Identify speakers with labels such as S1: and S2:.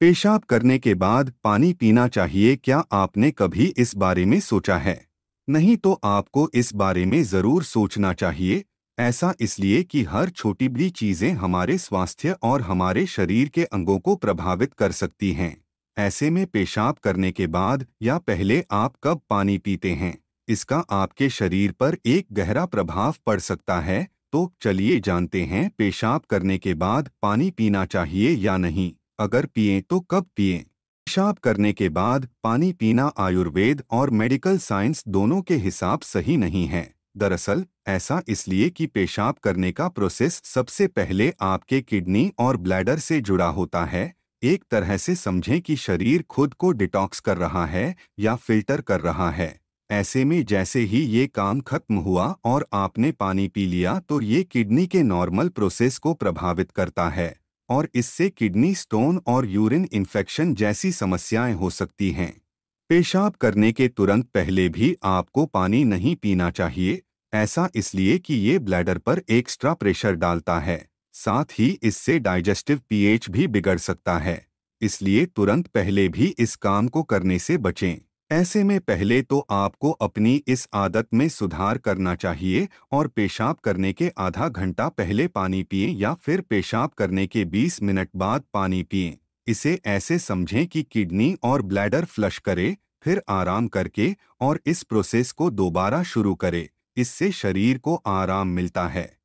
S1: पेशाब करने के बाद पानी पीना चाहिए क्या आपने कभी इस बारे में सोचा है नहीं तो आपको इस बारे में ज़रूर सोचना चाहिए ऐसा इसलिए कि हर छोटी बड़ी चीज़ें हमारे स्वास्थ्य और हमारे शरीर के अंगों को प्रभावित कर सकती हैं ऐसे में पेशाब करने के बाद या पहले आप कब पानी पीते हैं इसका आपके शरीर पर एक गहरा प्रभाव पड़ सकता है तो चलिए जानते हैं पेशाब करने के बाद पानी पीना चाहिए या नहीं अगर पिए तो कब पिए पेशाब करने के बाद पानी पीना आयुर्वेद और मेडिकल साइंस दोनों के हिसाब सही नहीं है दरअसल ऐसा इसलिए कि पेशाब करने का प्रोसेस सबसे पहले आपके किडनी और ब्लैडर से जुड़ा होता है एक तरह से समझें कि शरीर खुद को डिटॉक्स कर रहा है या फिल्टर कर रहा है ऐसे में जैसे ही ये काम खत्म हुआ और आपने पानी पी लिया तो ये किडनी के नॉर्मल प्रोसेस को प्रभावित करता है और इससे किडनी स्टोन और यूरिन इन्फेक्शन जैसी समस्याएं हो सकती हैं पेशाब करने के तुरंत पहले भी आपको पानी नहीं पीना चाहिए ऐसा इसलिए कि ये ब्लैडर पर एक्स्ट्रा प्रेशर डालता है साथ ही इससे डाइजेस्टिव पीएच भी बिगड़ सकता है इसलिए तुरंत पहले भी इस काम को करने से बचें ऐसे में पहले तो आपको अपनी इस आदत में सुधार करना चाहिए और पेशाब करने के आधा घंटा पहले पानी पिए या फिर पेशाब करने के 20 मिनट बाद पानी पिए इसे ऐसे समझें कि किडनी और ब्लैडर फ्लश करे फिर आराम करके और इस प्रोसेस को दोबारा शुरू करे इससे शरीर को आराम मिलता है